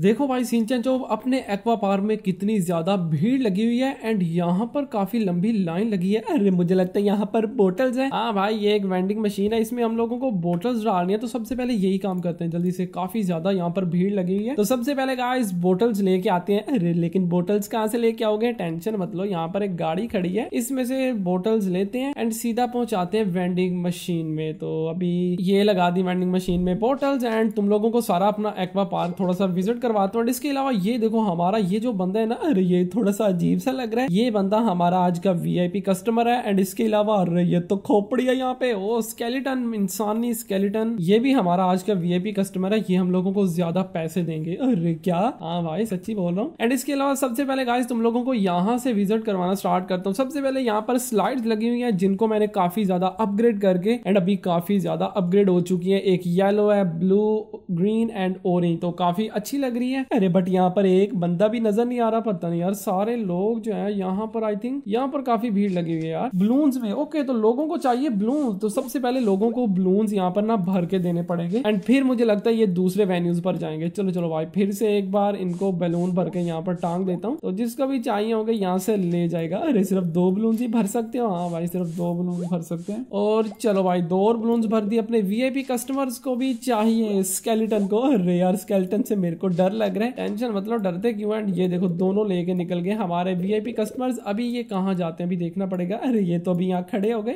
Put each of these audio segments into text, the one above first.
देखो भाई सिंचन जो अपने एक्वा पार्क में कितनी ज्यादा भीड़ लगी हुई है एंड यहाँ पर काफी लंबी लाइन लगी है अरे मुझे लगता है यहाँ पर बोटल्स हैं हाँ भाई ये एक वेंडिंग मशीन है इसमें हम लोगों को बोटल्स डालनी है तो सबसे पहले यही काम करते हैं जल्दी से काफी ज्यादा यहाँ पर भीड़ लगी हुई है तो सबसे पहले कहा इस बोटल्स लेके आते हैं अरे लेकिन बोटल्स कहाँ से लेके आओगे टेंशन मतलब यहाँ पर एक गाड़ी खड़ी है इसमें से बोटल्स लेते हैं एंड सीधा पहुंचाते हैं वेंडिंग मशीन में तो अभी ये लगा दी वेंडिंग मशीन में बोटल्स एंड तुम लोगों को सारा अपना एक्वा पार्क थोड़ा सा विजिट करवाता हूँ इसके अलावा ये देखो हमारा ये जो बंदा है ना अरे ये थोड़ा सा अजीब सा लग रहा है ये बंदा हमारा आज का वी कस्टमर है एंड इसके अलावा अरे ये तो खोपड़ी है यहाँ पे ओ स्केलेटन इंसानी स्केलेटन ये भी हमारा आज का वी कस्टमर है ये हम लोगों को ज्यादा पैसे देंगे अरे क्या हाँ भाई सच्ची बोल रहा हूँ एंड इसके अलावा सबसे पहले गाइस तुम लोगों को यहाँ से विजिट करवाना स्टार्ट करता हूँ सबसे पहले यहाँ पर स्लाइड लगी हुई है जिनको मैंने काफी ज्यादा अपग्रेड करके एंड अभी काफी ज्यादा अपग्रेड हो चुकी है एक येलो है ब्लू ग्रीन एंड ऑरेंज तो काफी अच्छी लग लग रही है अरे बट यहाँ पर एक बंदा भी नजर नहीं आ रहा पता नहीं यार सारे लोग जो है यहाँ पर आई थिंक यहाँ पर काफी भीड़ लगी हुई है यार बलून्स में ओके तो लोगों को चाहिए बलून तो सबसे पहले लोगों को बलून्स यहाँ पर ना भर के देने पड़ेंगे एंड फिर मुझे लगता है ये दूसरे वेन्यूज पर जाएंगे चलो चलो भाई फिर से एक बार इनको बैलून भर के यहाँ पर टांग देता हूँ तो जिसका भी चाहिए होगा यहाँ से ले जाएगा अरे सिर्फ दो बलून ही भर सकते हो हाँ भाई सिर्फ दो बलून भर सकते हैं और चलो भाई दो और बलून भर दिए अपने वीआईपी कस्टमर्स को भी चाहिए स्केलेटन को अरे यार स्केलेटन से मेरे को डर डर लग रहे हैं टेंशन मतलब डरते क्यों एंड ये देखो दोनों लेके निकल गए हमारे वीआईपी कस्टमर्स अभी ये कहाँ जाते हैं अभी देखना पड़ेगा अरे ये तो अभी यहाँ खड़े हो गए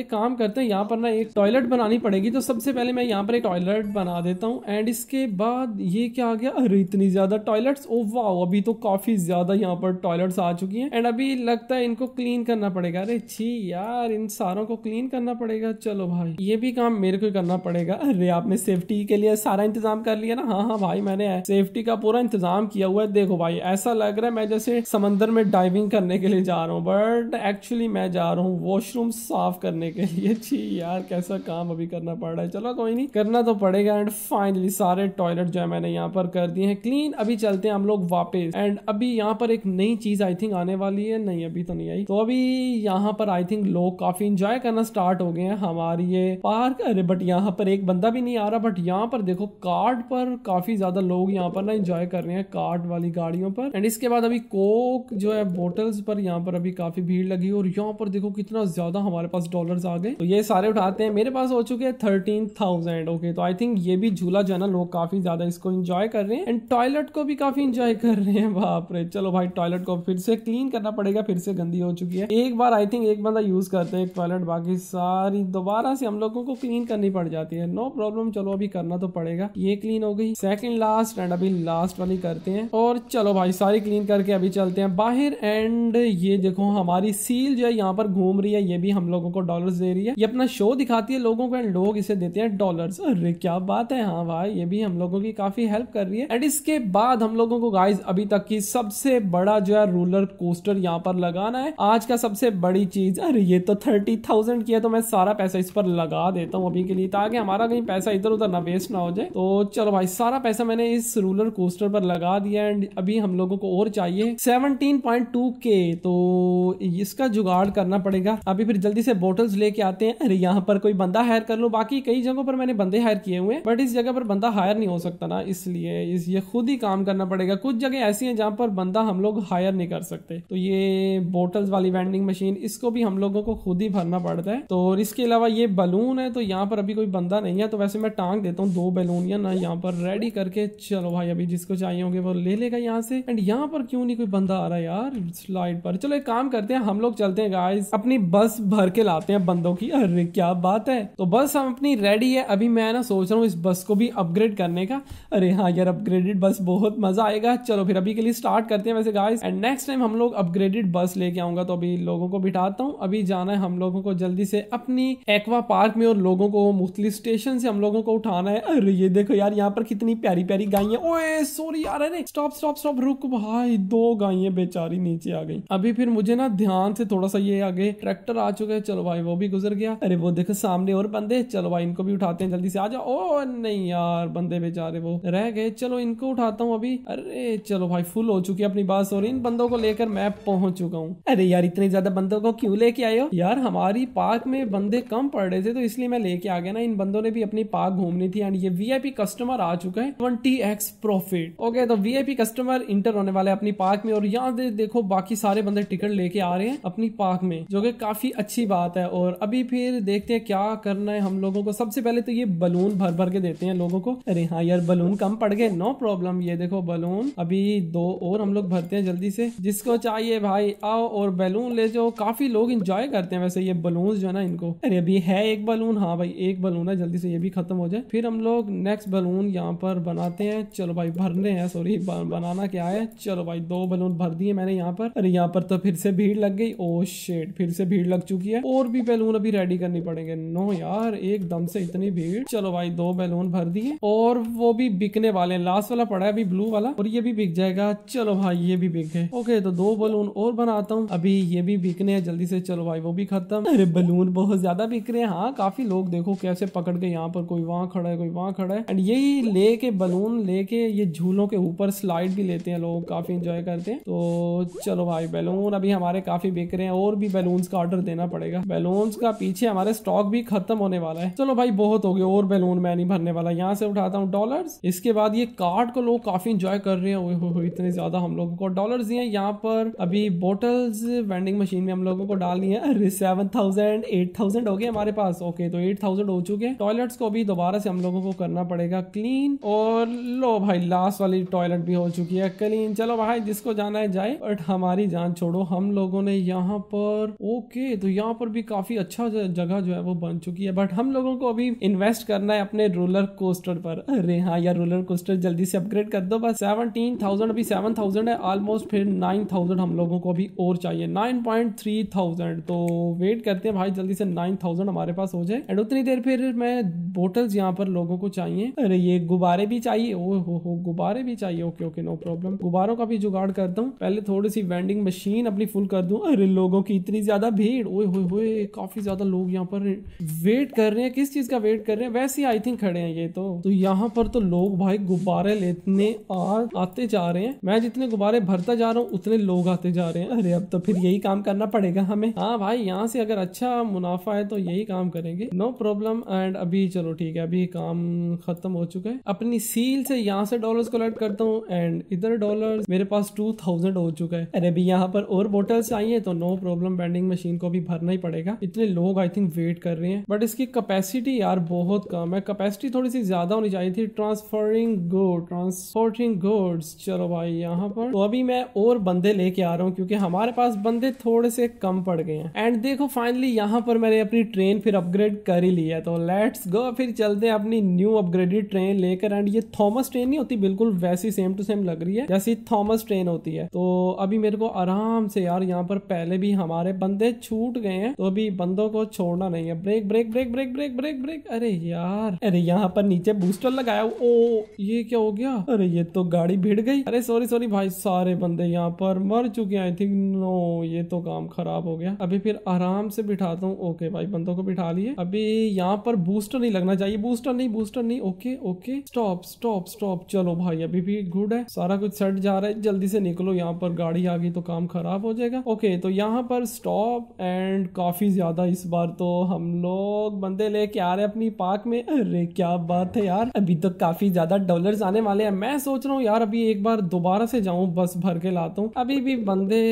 एक काम करते हैं यहाँ पर ना एक टॉयलेट बनानी पड़ेगी तो सबसे पहले मैं यहाँ पर एक टॉयलेट बना देता हूँ एंड इसके बाद ये क्या आ गया अरे इतनी ज्यादा टॉयलेट ओ वाह अभी तो काफी ज्यादा यहाँ पर टॉयलेट्स आ चुकी हैं एंड अभी लगता है इनको क्लीन करना पड़ेगा अरे छी यार इन सारों को क्लीन करना पड़ेगा चलो भाई ये भी काम मेरे को करना पड़ेगा अरे आपने सेफ्टी के लिए सारा इंतजाम कर लिया ना हाँ हाँ भाई मैंने है सेफ्टी का पूरा इंतजाम किया हुआ है देखो भाई ऐसा लग रहा है मैं जैसे समंदर में डाइविंग करने के लिए जा रहा हूँ बट एक्चुअली मैं जा रहा हूँ वॉशरूम साफ करने के लिए अच्छी यार कैसा काम अभी करना पड़ रहा है चलो कोई नहीं करना तो पड़ेगा एंड फाइनली सारे टॉयलेट जो है मैंने यहाँ पर कर दिए हैं क्लीन अभी चलते हैं हम लोग वापस एंड अभी यहाँ पर एक नई चीज आई थिंक आने वाली है नहीं अभी तो नहीं आई तो अभी यहाँ पर आई थिंक लोग काफी इंजॉय करना स्टार्ट हो गए हैं हमारी ये पार्क अरे बट यहाँ पर एक बंदा भी नहीं आ रहा बट यहाँ पर देखो कार्ड पर काफी ज्यादा लोग लोग यहाँ पर ना इंजॉय कर रहे हैं कार्ट वाली गाड़ियों पर एंड इसके बाद अभी कोक जो है बोटल्स पर यहाँ पर अभी काफी भीड़ लगी और यहाँ पर देखो कितना ज्यादा हमारे पास डॉलर आ गए तो ये सारे उठाते हैं मेरे पास हो चुके हैं थर्टीन थाउजेंड ओके तो आई थिंक ये भी झूला जो लोग काफी ज्यादा इसको इंजॉय कर रहे हैं एंड टॉयलेट को भी काफी इंजॉय कर रहे हैं बाप रे चलो भाई टॉयलेट को फिर से क्लीन करना पड़ेगा फिर से गंदी हो चुकी है एक बार आई थिंक एक बंदा यूज करते हैं टॉयलेट बाकी सारी दोबारा से हम लोगों को क्लीन करनी पड़ जाती है नो no प्रॉब्लम चलो अभी करना तो पड़ेगा ये क्लीन हो गई सेकंड लास्ट स्टैंड अभी लास्ट वाली करते हैं और चलो भाई सारी क्लीन करके अभी चलते हैं बाहर एंड ये देखो हमारी सील जो है यहाँ पर घूम रही है ये भी हम लोगों को डॉलर दे रही है ये अपना शो दिखाती है लोगों को एंड लोग इसे देते हैं डॉलर अरे क्या बात है हाँ भाई ये भी हम लोगों की काफी हेल्प कर रही है एंड इसके बाद हम लोगों को गाइज अभी तक की सबसे बड़ा जो है रूलर कोस्टर यहाँ पर लगाना है आज का सबसे बड़ी चीज अरे ये तो थर्टी थाउजेंड की है तो मैं सारा पैसा इस पर लगा देता हूँ अभी के लिए ताकि हमारा कहीं पैसा इधर उधर ना वेस्ट ना हो जाए तो चलो भाई सारा पैसा मैंने इस इस रूलर कोस्टर पर लगा दिया एंड अभी हम लोगों को और चाहिए 17.2 के तो इसका जुगाड़ करना पड़ेगा अभी फिर जल्दी से बोटल्स लेके आते हैं अरे यहाँ पर कोई बंदा हायर कर लो बाकी कई जगहों पर मैंने बंदे हायर किए हुए बट इस जगह पर बंदा हायर नहीं हो सकता ना इसलिए इस ये खुद ही काम करना पड़ेगा कुछ जगह ऐसी है जहाँ पर बंदा हम लोग हायर नहीं कर सकते तो ये बोटल्स वाली वेंडिंग मशीन इसको भी हम लोगों को खुद ही भरना पड़ता है तो इसके अलावा ये बलून है तो यहाँ पर अभी कोई बंदा नहीं है तो वैसे मैं टांग देता हूँ दो बैलून या ना यहाँ पर रेडी करके चलो भाई अभी जिसको चाहिए होंगे वो ले लेगा यहाँ से एंड यहाँ पर क्यों नहीं कोई बंदा आ रहा यार स्लाइड पर चलो एक काम करते हैं हम लोग चलते हैं गाइस अपनी बस भर के लाते हैं बंदों की अरे क्या बात है तो बस हम अपनी रेडी है अभी मैं ना सोच रहा हूँ इस बस को भी अपग्रेड करने का अरे हाँ यार अपग्रेडेड बस बहुत मजा आएगा चलो फिर अभी के लिए स्टार्ट करते हैं वैसे गाइस एंड नेक्स्ट टाइम हम लोग अपग्रेडेड बस लेके आऊंगा तो अभी लोगों को बिठाता हूँ अभी जाना है हम लोगों को जल्दी से अपनी एक्वा पार्क में और लोगों को मुख्तलि स्टेशन से हम लोगों को उठाना है अरे ये देखो यार यहाँ पर कितनी प्यारी प्यारी गायें ओए सॉरी यार अरे स्टॉप स्टॉप स्टॉप रुक भाई दो गायें बेचारी नीचे आ गई अभी फिर मुझे ना ध्यान से थोड़ा सा ये आगे ट्रैक्टर आ चुका है चलो भाई वो भी गुजर गया अरे वो देखो सामने और बंदे चलो भाई इनको भी उठाते हैं जल्दी से आ जाओ ओ नहीं यार बंदे बेचारे वो रह गए चलो इनको उठाता हूँ अभी अरे चलो भाई फुल हो चुकी है अपनी बात सॉरी इन बंदों को लेकर मैं पहुंच चुका हूँ अरे यार इतने ज्यादा बंदों को क्यूँ लेके आयो यार हमारी पार्क में बंदे कम पड़ रहे थे तो इसलिए मैं लेके आ गया ना इन बंदों ने भी अपनी पार्क घूमनी थी एंड ये वी कस्टमर आ चुका है ट्वेंटी एक्स प्रॉफिट ओके तो वीआईपी कस्टमर इंटर होने वाले अपनी पार्क में और यहाँ दे, देखो बाकी सारे बंदे टिकट लेके आ रहे हैं अपनी पार्क में जो कि काफी अच्छी बात है और अभी फिर देखते हैं क्या करना है हम लोगों को सबसे पहले तो ये बलून भर भर के देते हैं लोगों को अरे हाँ यार बलून कम पड़ गए नो प्रॉब्लम ये देखो बलून अभी दो और हम लोग भरते हैं जल्दी से जिसको चाहिए भाई आओ और बैलून ले जाओ काफी लोग इंजॉय करते हैं वैसे ये बलून जो है ना इनको अरे अभी है एक बलून हाँ भाई एक बलून है जल्दी से ये भी खत्म हो जाए फिर हम लोग नेक्स्ट बलून यहाँ पर बनाते हैं हैं चलो भाई भरने हैं सॉरी बनाना क्या है चलो भाई दो बलून भर दिए मैंने यहाँ पर अरे यहाँ पर तो फिर से भीड़ लग गई ओ oh शेड फिर से भीड़ लग चुकी है और भी बैलून अभी रेडी करनी पड़ेंगे नो यार एकदम से इतनी भीड़ चलो भाई दो बैलून भर दिए और वो भी बिकने वाले लास्ट वाला पड़ा है अभी ब्लू वाला और ये भी बिक जाएगा चलो भाई ये भी बिक गए ओके तो दो बलून और बनाता हूँ अभी ये भी बिकने हैं जल्दी से चलो भाई वो भी खत्म अरे बलून बहुत ज्यादा बिक रहे हैं हाँ काफी लोग देखो कैसे पकड़ के यहाँ पर कोई वहाँ खड़ा है कोई वहाँ खड़ा है एंड यही लेके बलून लेके ये झूलों के ऊपर स्लाइड भी लेते हैं लोग काफ़ी इंजॉय करते हैं तो चलो भाई बैलून अभी हमारे काफ़ी बिक रहे हैं और भी बैलून्स का ऑर्डर देना पड़ेगा बैलून्स का पीछे हमारे स्टॉक भी खत्म होने वाला है चलो भाई बहुत हो गया और बैलून मैं नहीं भरने वाला यहाँ से उठाता हूँ डॉलर इसके बाद ये कार्ड को लोग काफ़ी इंजॉय कर रहे हैं इतने ज़्यादा हम लोगों को डॉलर दिए यहाँ पर अभी बोटल्स वेंडिंग मशीन में हम लोगों को डालनी है अरे सेवन थाउजेंड एट थाउजेंड हो गए हमारे पास ओके तो एट थाउजेंड हो चुके हैं टॉयलेट्स को भी दोबारा से हम लोगों को करना पड़ेगा क्लीन और लो भाई लास्ट वाली टॉयलेट भी हो चुकी है क्लीन चलो भाई जिसको जाना है जाए बट हमारी जान छोड़ो हम लोगों ने यहाँ पर ओके तो यहाँ पर भी काफी अच्छा जगह जो है वो बन चुकी है बट हम लोगों को अभी इन्वेस्ट करना है अपने रोलर कोस्टर पर अरे हाँ यार रोलर कोस्टर जल्दी से अपग्रेड कर दो बस सेवनटीन थाउजेंड अभी सेवन थाउजेंड है ऑलमोस्ट फिर नाइन थाउजेंड हम लोगों को अभी और चाहिए नाइन पॉइंट थ्री थाउजेंड तो वेट करते हैं भाई जल्दी से नाइन थाउजेंड हमारे पास हो जाए एंड उतनी देर फिर मैं बोटल्स यहाँ पर लोगों को चाहिए अरे ये गुब्बारे भी चाहिए हो हो गुब्बारे भी चाहिए ओके ओके नो प्रॉब्लम गुब्बारों का भी जुगाड़ करता हूँ पहले थोड़ी सी वेंडिंग मशीन अपनी फुल कर दू अरे लोगों की इतनी ज्यादा भीड़ ओए हो काफी ज्यादा लोग यहाँ पर वेट कर रहे हैं किस चीज का वेट कर रहे हैं वैसे ही आई थिंक खड़े हैं ये तो तो यहाँ पर तो लोग भाई गुब्बारे लेने आते जा रहे हैं मैं जितने गुब्बारे भरता जा रहा हूँ उतने लोग आते जा रहे हैं अरे अब तो फिर यही काम करना पड़ेगा हमें हाँ भाई यहाँ से अगर अच्छा मुनाफा है तो यही काम करेंगे नो प्रॉब्लम एंड अभी चलो ठीक है अभी काम खत्म हो चुका है अपनी सील से से यहाँ से डॉलर्स कलेक्ट करता हूँ एंड इधर डॉलर्स मेरे पास टू थाउजेंड हो चुका है अरे अभी यहाँ पर और बोटल्स हैं तो नो प्रॉब्लम वेंडिंग मशीन को भी भरना ही पड़ेगा इतने लोग आई थिंक वेट कर रहे हैं बट इसकी कैपेसिटी यार बहुत कम है कैपेसिटी थोड़ी सी ज्यादा होनी चाहिए थी ट्रांसफरिंग गुड ट्रांसपोर्टिंग गुड्स चलो भाई यहाँ पर तो अभी मैं और बंदे लेके आ रहा हूँ क्योंकि हमारे पास बंदे थोड़े से कम पड़ गए हैं एंड देखो फाइनली यहाँ पर मैंने अपनी ट्रेन फिर अपग्रेड कर ही लिया तो लेट्स गो फिर चलते हैं अपनी न्यू अपग्रेडेड ट्रेन लेकर एंड ये थॉमस थॉमस ट्रेन नहीं होती बिल्कुल वैसी सेम टू सेम लग रही है जैसी थॉमस ट्रेन होती है तो अभी मेरे को आराम से यार यहाँ पर पहले भी हमारे बंदे छूट गए हैं तो अभी बंदों को छोड़ना नहीं है break break break break break break break अरे यार अरे यहाँ पर नीचे बूस्टर लगाया ओ ये क्या हो गया अरे ये तो गाड़ी भिड़ गई अरे सॉरी सॉरी भाई सारे बंदे यहाँ पर मर चुके आई थिंक नो ये तो काम खराब हो गया अभी फिर आराम से बिठाता हूँ ओके भाई बंदों को बिठा लिए अभी यहाँ पर बूस्टर नहीं लगना चाहिए बूस्टर नहीं बूस्टर नहीं okay okay stop stop stop stop चलो भाई अभी भी गुड है सारा कुछ सट जा रहा है जल्दी से निकलो यहाँ पर गाड़ी आ गई तो काम खराब हो जाएगा ओके तो यहाँ पर स्टॉप एंड काफी ज्यादा इस बार तो हम लोग बंदे लेके आ रहे अपनी पार्क में अरे क्या बात है यार अभी तो काफी ज्यादा डॉलर आने वाले हैं मैं सोच रहा हूँ यार अभी एक बार दोबारा से जाऊं बस भर के लाता हूँ अभी भी बंदे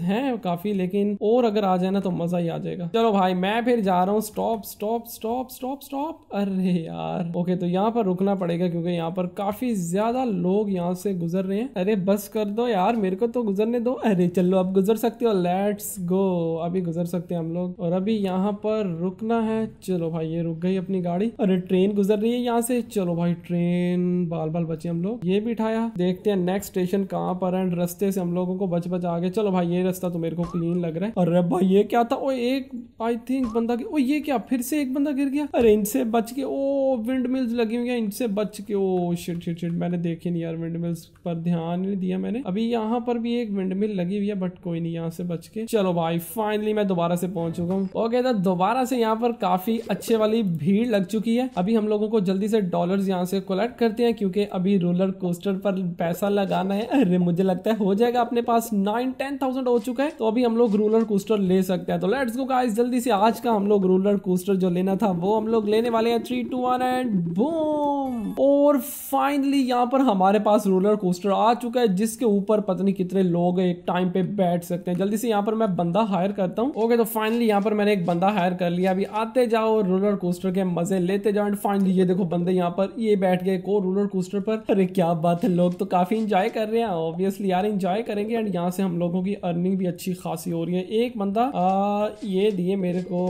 हैं काफी लेकिन और अगर आ जाए ना तो मजा ही आ जाएगा चलो भाई मैं फिर जा रहा हूँ stop stop stop stop stop अरे यार ओके तो यहाँ पर रुकना पड़ेगा क्योंकि यहाँ पर काफी ज्यादा लोग यहाँ से गुजर रहे हैं अरे बस कर दो यार मेरे को तो गुजरने दो अरे चलो अब गुजर सकते हो लेट्स गो अभी गुजर सकते हैं हम लोग और अभी यहाँ पर रुकना है चलो भाई ये रुक गई अपनी गाड़ी अरे ट्रेन गुजर रही है यहाँ से चलो भाई ट्रेन बाल बाल बचे हम लोग ये बिठाया देखते हैं नेक्स्ट स्टेशन कहाँ पर है रस्ते से हम लोगों को बच बच आगे चलो भाई ये रास्ता तो मेरे को क्लीन लग रहा है और भाई ये क्या था ओ एक आई थिंक बंदा ओ ये क्या फिर से एक बंदा गिर गया अरे इनसे बच के ओ विंड मिल्स लगी हुई है इनसे बच के ओ शिट शिट शिट मैंने देखे नहीं यार विंड मिल्स पर ध्यान नहीं दिया मैंने अभी यहाँ पर भी एक विंड मिल लगी हुई है बट कोई नहीं यहाँ से बच के चलो भाई फाइनली मैं दोबारा से पहुंच चुका हूँ ओके तो दोबारा से यहाँ पर काफी अच्छे वाली भीड़ लग चुकी है अभी हम लोगों को जल्दी से डॉलर यहाँ से कलेक्ट करते हैं क्योंकि अभी रोलर कोस्टर पर पैसा लगाना है अरे मुझे लगता है हो जाएगा अपने पास नाइन टेन थाउजेंड हो चुका है तो अभी हम लोग रोलर कोस्टर ले सकते हैं तो लेट्स गो गाइस जल्दी से आज का हम लोग रोलर कोस्टर जो लेना था वो हम लोग लेने वाले हैं three two one and boom और फाइनली यहाँ पर हमारे पास रोलर कोस्टर आ चुका है जिसके ऊपर पता नहीं कितने लोग एक टाइम पे बैठ सकते हैं जल्दी से यहाँ पर मैं बंदा हायर करता हूँ ओके तो फाइनली यहाँ पर मैंने एक बंदा हायर कर लिया अभी आते जाओ रोलर कोस्टर के मजे लेते जाओ एंड फाइनली ये देखो बंदे यहाँ पर ये बैठ गए को रोलर कोस्टर पर अरे क्या बात है लोग तो काफी इंजॉय कर रहे हैं ऑब्वियसली यार इंजॉय करेंगे एंड यहाँ से हम लोगों की अर्निंग भी अच्छी खासी हो रही है एक बंदा आ, ये दिए मेरे को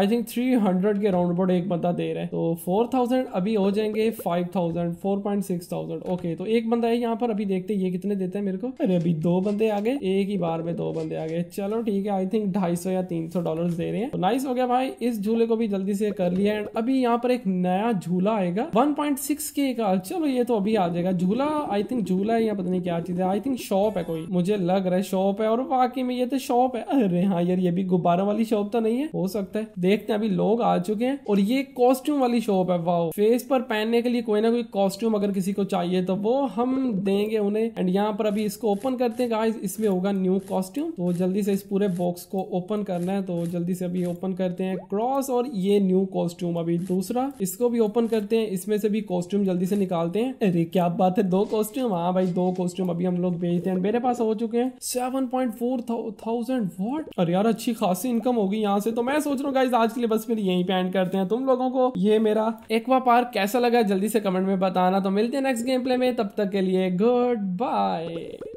आई थिंक थ्री हंड्रेड के राउंड बोर्ड एक बंदा दे रहे हैं तो फोर थाउजेंड अभी हो जाएंगे five thousand four point six thousand okay तो एक बंदा है यहाँ पर अभी देखते ये कितने देते हैं मेरे को अरे अभी दो बंदे आ गए एक ही बार में दो बंदे आ गए चलो ठीक है आई थिंक ढाई सौ या तीन सौ डॉलर दे रहे हैं तो नाइस हो गया भाई इस झूले को भी जल्दी से कर लिया एंड अभी यहाँ पर एक नया झूला आएगा वन पॉइंट सिक्स के का चलो ये तो अभी आ जाएगा झूला आई थिंक झूला है या पता नहीं क्या चीज है आई थिंक शॉप है कोई मुझे लग रहा है शॉप है और बाकी में ये तो शॉप है अरे हाँ यार ये भी गुब्बारा वाली शॉप तो नहीं है हो सकता है देखते हैं अभी लोग आ चुके हैं और ये कॉस्ट्यूम वाली शॉप है वाओ फेस पर पहनने के लिए कोई ना कोई कॉस्ट्यूम कस्टम अगर किसी को चाहिए तो वो हम देंगे उन्हें एंड यहाँ पर अभी इसको ओपन करते हैं गाइस इसमें होगा न्यू कॉस्ट्यूम तो जल्दी से इस पूरे बॉक्स को ओपन करना है तो जल्दी से अभी ओपन करते हैं क्रॉस और ये न्यू कॉस्ट्यूम अभी दूसरा इसको भी ओपन करते हैं इसमें से भी कॉस्ट्यूम जल्दी से निकालते हैं अरे क्या बात है दो कॉस्ट्यूम हाँ भाई दो कॉस्ट्यूम अभी हम लोग बेचते हैं मेरे पास हो चुके हैं सेवन पॉइंट फोर थाउजेंड अरे यार अच्छी खासी इनकम होगी यहाँ से तो मैं सोच रहा हूँ गाइज आज के लिए बस फिर यही पे एंड करते हैं तुम लोगों को ये मेरा एक्वा पार्क कैसा लगा जल्दी से कमेंट में बताना तो मिलते हैं नेक्स्ट गेम प्ले में तब तक के लिए गुड बाय